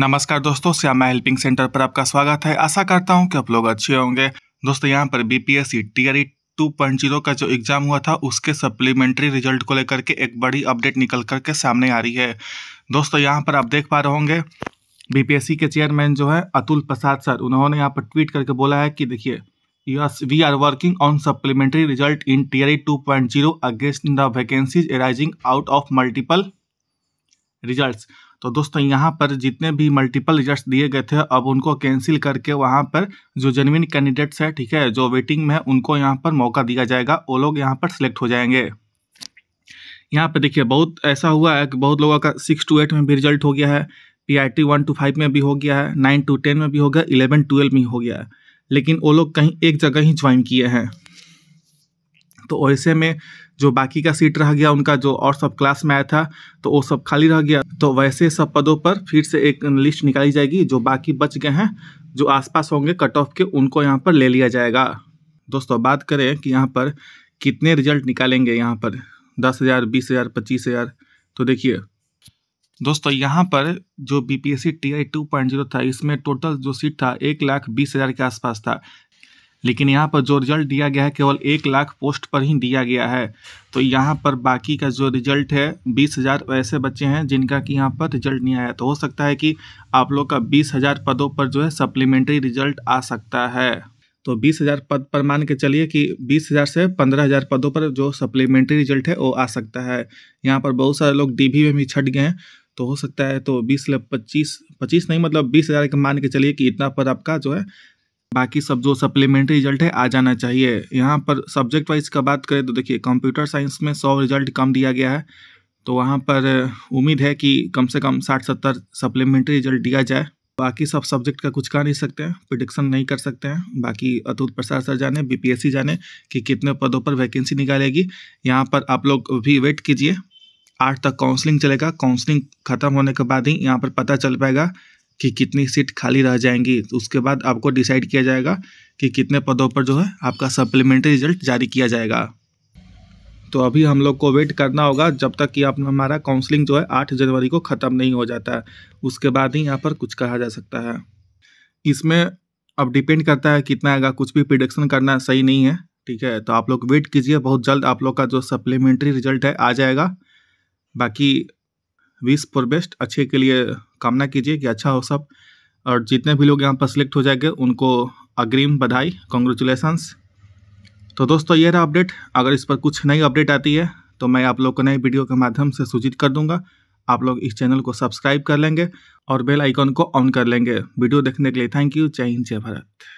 नमस्कार दोस्तों Shyama helping centre पर आपका स्वागत है आशा करता हूं कि आप लोग अच्छे होंगे दोस्तों यहां पर बीपीएससी टीआरई जीरो का जो एग्ज़ाम हुआ था उसके सप्लीमेंट्री रिजल्ट को लेकर के एक बड़ी अपडेट निकल कर के सामने आ रही है दोस्तों यहाँ पर आप देख पा रहे होंगे बीपीएससी के चेयरमैन जो है अतुल प्रसाद सर उन्होंने यहाँ पर ट्वीट करके बोला है कि देखिए yes we are working on supplementary result in TRE 2.0 against the vacancies arising out of multiple results तो दोस्तों यहाँ पर जितने भी मल्टीपल रिजल्ट दिए गए थे अब उनको कैंसिल करके वहाँ पर जो जेनविन कैंडिडेट्स हैं ठीक है जो वेटिंग में है उनको यहाँ पर मौका दिया जाएगा वो लोग यहाँ पर सिलेक्ट हो जाएंगे यहाँ पर देखिए बहुत ऐसा हुआ है कि बहुत लोगों का सिक्स टू एट में भी रिजल्ट हो गया है P I T one two five में भी हो गया है नाइन टू टेन में भी हो गया इलेवन टूवेल्व में हो गया है लेकिन वो लोग कहीं एक जगह ही ज्वाइन किए हैं तो ऐसे में जो बाकी का सीट रह गया उनका जो और सब क्लास में आया था तो वो सब खाली रह गया तो वैसे सब पदों पर फिर से एक लिस्ट निकाली जाएगी जो बाकी बच गए हैं जो आसपास होंगे कट ऑफ के उनको यहाँ पर ले लिया जाएगा दोस्तों बात करें कि यहाँ पर कितने रिजल्ट निकालेंगे यहाँ पर दस हज़ार बीस हज़ार पच्चीस हज़ार तो देखिए दोस्तों यहाँ पर जो B P S C T I two point zero था इसमें टोटल जो सीट था एक लाख बीस हज़ार के आसपास था लेकिन यहाँ पर जो रिजल्ट दिया गया है केवल एक लाख पोस्ट पर ही दिया गया है तो यहाँ पर बाकी का जो रिजल्ट है बीस हज़ार ऐसे बच्चे हैं जिनका कि यहाँ पर रिजल्ट नहीं आया तो हो सकता है कि आप लोग का बीस हज़ार पदों पर जो है सप्लीमेंट्री रिजल्ट आ सकता है तो बीस हज़ार पद पर मान के चलिए कि बीस हज़ार से पंद्रह हज़ार पदों पर जो सप्लीमेंट्री रिजल्ट है वो आ सकता है यहाँ पर बहुत सारे लोग डी में भी छट गए हैं तो हो सकता है तो बीस पच्चीस पच्चीस नहीं मतलब बीस हज़ार मान के चलिए कि इतना पद आपका जो है बाकी सब जो सप्लीमेंट्री रिजल्ट है आ जाना चाहिए यहाँ पर सब्जेक्ट वाइज का बात करें तो देखिए कंप्यूटर साइंस में सौ रिजल्ट कम दिया गया है तो वहाँ पर उम्मीद है कि कम से कम साठ सत्तर सप्लीमेंट्री रिजल्ट दिया जाए बाकी सब सब्जेक्ट का कुछ कह नहीं सकते हैं प्रिडिक्शन नहीं कर सकते हैं बाकी अतुल प्रसाद सर जाने बीपीएससी जाने कि कितने पदों पर वैकेंसी निकालेगी यहाँ पर आप लोग भी वेट कीजिए आठ तक काउंसलिंग चलेगा काउंसलिंग खत्म होने के बाद ही यहाँ पर पता चल पाएगा कि कितनी सीट खाली रह जाएंगी तो उसके बाद आपको डिसाइड किया जाएगा कि कितने पदों पर जो है आपका सप्लीमेंट्री रिजल्ट जारी किया जाएगा तो अभी हम लोग को वेट करना होगा जब तक कि आप हमारा काउंसलिंग जो है आठ जनवरी को ख़त्म नहीं हो जाता है उसके बाद ही यहाँ पर कुछ कहा जा सकता है इसमें अब डिपेंड करता है कितना आएगा कुछ भी प्रिडक्शन करना सही नहीं है ठीक है तो आप लोग वेट कीजिए बहुत जल्द आप लोग का जो सप्लीमेंट्री रिजल्ट है आ जाएगा बाकी विश फॉर बेस्ट अच्छे के लिए कामना कीजिए कि अच्छा हो सब और जितने भी लोग यहाँ पर सिलेक्ट हो जाएंगे उनको अग्रिम बधाई कॉन्ग्रेचुलेसन्स तो दोस्तों ये रहा अपडेट अगर इस पर कुछ नई अपडेट आती है तो मैं आप लोग को नई वीडियो के माध्यम से सूचित कर दूंगा आप लोग इस चैनल को सब्सक्राइब कर लेंगे और बेल आइकॉन को ऑन कर लेंगे वीडियो देखने के लिए थैंक यू जय हिंद जय भारत